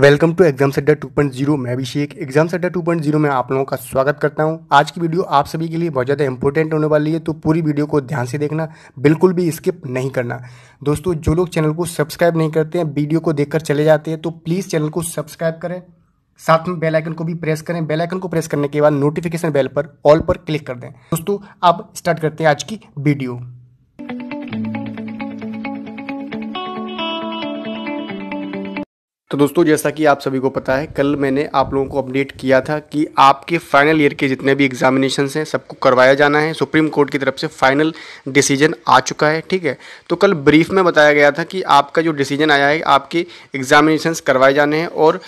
welcome to exam centre 2.0 मैं अभिषेक exam centre 2.0 में आप लोगों का स्वागत करता हूं आज की वीडियो आप सभी के लिए बहुत ज़्यादा इंपॉर्टेंट होने वाली है तो पूरी वीडियो को ध्यान से देखना बिल्कुल भी स्किप नहीं करना दोस्तों जो लोग चैनल को सब्सक्राइब नहीं करते हैं वीडियो को देखकर चले जाते हैं तो प्लीज़ चैनल को सब्सक्राइब करें साथ में बेल आइकन को भी प्रेस करें बेल आइकन को प्रेस करने के बाद नोटिफिकेशन बेल पर ऑल पर क्लिक कर दें दोस्तों आप स्टार्ट करते हैं आज की वीडियो तो दोस्तों जैसा कि आप सभी को पता है कल मैंने आप लोगों को अपडेट किया था कि आपके फाइनल ईयर के जितने भी एग्जामिनेशन हैं सबको करवाया जाना है सुप्रीम कोर्ट की तरफ से फाइनल डिसीजन आ चुका है ठीक है तो कल ब्रीफ में बताया गया था कि आपका जो डिसीजन आया है आपके एग्जामिनेशंस करवाए जाने हैं और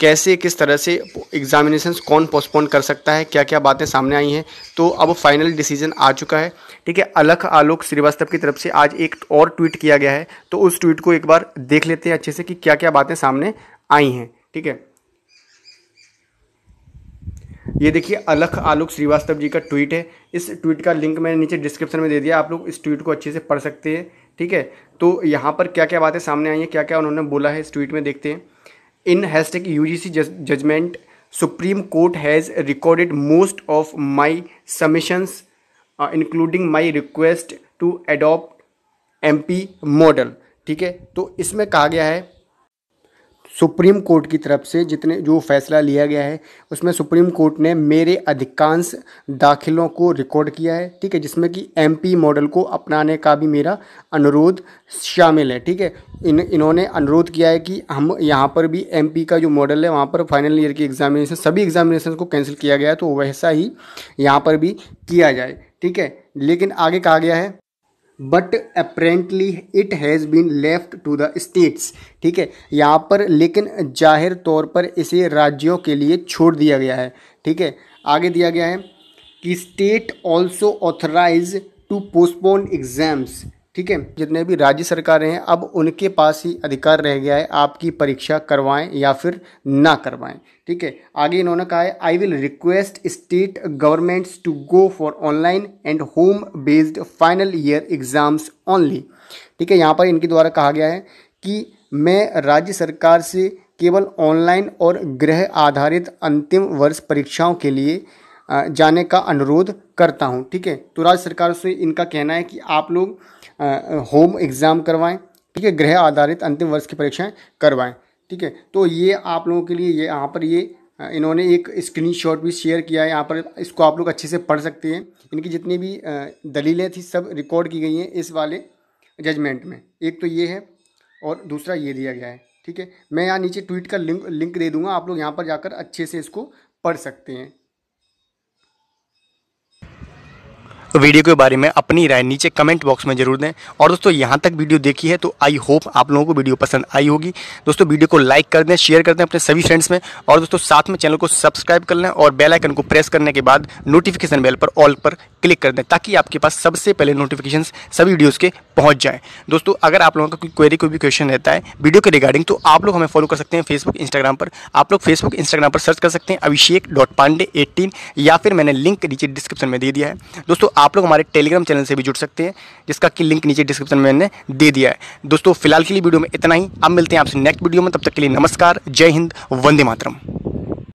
कैसे किस तरह से एग्ज़ामिनेशन कौन पोस्टपोन कर सकता है क्या क्या बातें सामने आई हैं तो अब फाइनल डिसीजन आ चुका है ठीक है अलख आलोक श्रीवास्तव की तरफ से आज एक और ट्वीट किया गया है तो उस ट्वीट को एक बार देख लेते हैं अच्छे से कि क्या क्या बातें सामने आई हैं ठीक है ये देखिए अलख आलोक श्रीवास्तव जी का ट्वीट है इस ट्वीट का लिंक मैंने नीचे डिस्क्रिप्शन में दे दिया आप लोग इस ट्वीट को अच्छे से पढ़ सकते हैं ठीक है तो यहाँ पर क्या क्या बातें सामने आई हैं क्या क्या उन्होंने बोला है इस ट्वीट में देखते हैं in hashtag U G C judgement supreme court has recorded most of my submissions including my request to adopt M P model ठीक है तो इसमें कहा गया है सुप्रीम कोर्ट की तरफ से जितने जो फैसला लिया गया है उसमें सुप्रीम कोर्ट ने मेरे अधिकांश दाखिलों को रिकॉर्ड किया है ठीक है जिसमें कि एमपी मॉडल को अपनाने का भी मेरा अनुरोध शामिल है ठीक है इन इन्होंने अनुरोध किया है कि हम यहाँ पर भी एमपी का जो मॉडल है वहाँ पर फाइनल ईयर की एग्जामिनेशन सभी एग्जामिनेशन को कैंसिल किया गया है तो वैसा ही यहाँ पर भी किया जाए ठीक है लेकिन आगे कहा गया है but apparently it has been left to the states ठीक है यहाँ पर लेकिन जाहिर तौर पर इसे राज्यों के लिए छोड़ दिया गया है ठीक है आगे दिया गया है कि state also authorise to postpone exams ठीक है जितने भी राज्य सरकारें हैं अब उनके पास ही अधिकार रह गया है आपकी परीक्षा करवाएं या फिर ना करवाएं ठीक है आगे इन्होंने कहा है I will request state governments to go for online and home based final year exams only ठीक है यहाँ पर इनके द्वारा कहा गया है कि मैं राज्य सरकार से केवल ऑनलाइन और गृह आधारित अंतिम वर्ष परीक्षाओं के लिए जाने का अनुरोध करता हूँ ठीक है तो राज्य सरकार से इनका कहना है कि आप लोग होम एग्ज़ाम करवाएं ठीक है गृह आधारित अंतिम वर्ष की परीक्षाएं करवाएं ठीक है तो ये आप लोगों के लिए ये यहाँ पर ये इन्होंने एक स्क्रीनशॉट भी शेयर किया है यहाँ पर इसको आप लोग अच्छे से पढ़ सकते हैं इनकी जितनी भी दलीलें थी सब रिकॉर्ड की गई हैं इस वाले जजमेंट में एक तो ये है और दूसरा ये दिया गया है ठीक है मैं यहाँ नीचे ट्वीट का लिंक लिंक दे दूंगा आप लोग यहाँ पर जाकर अच्छे से इसको पढ़ सकते हैं तो वीडियो के बारे में अपनी राय नीचे कमेंट बॉक्स में जरूर दें और दोस्तों यहाँ तक वीडियो देखी है तो आई होप आप लोगों को वीडियो पसंद आई होगी दोस्तों वीडियो को लाइक कर दें शेयर कर दें अपने सभी फ्रेंड्स में और दोस्तों साथ में चैनल को सब्सक्राइब कर लें और बेल आइकन को प्रेस करने के बाद नोटिफिकेशन बेल पर ऑल पर क्लिक कर दें ताकि आपके पास सबसे पहले नोटिफिकेशन सभी वीडियोज़ के पहुँच जाएँ दोस्तों अगर आप लोगों का कोई क्वेरी कोई भी क्वेश्चन रहता है वीडियो के रिगार्डिंग तो आप लोग हमें फॉलो कर सकते हैं फेसबुक इंस्टाग्राम पर आप लोग फेसबुक इंस्टाग्राम पर सर्च कर सकते हैं अभिषेक डॉट पांडे एट्टीन या फिर मैंने लिंक नीचे डिस्क्रिप्शन में दे दिया है दोस्तों आप लोग हमारे टेलीग्राम चैनल से भी जुड़ सकते हैं जिसका कि लिंक नीचे डिस्क्रिप्शन में मैंने दे दिया है दोस्तों फिलहाल के लिए वीडियो में इतना ही अब मिलते हैं आपसे नेक्स्ट वीडियो में तब तक के लिए नमस्कार जय हिंद वंदे मातरम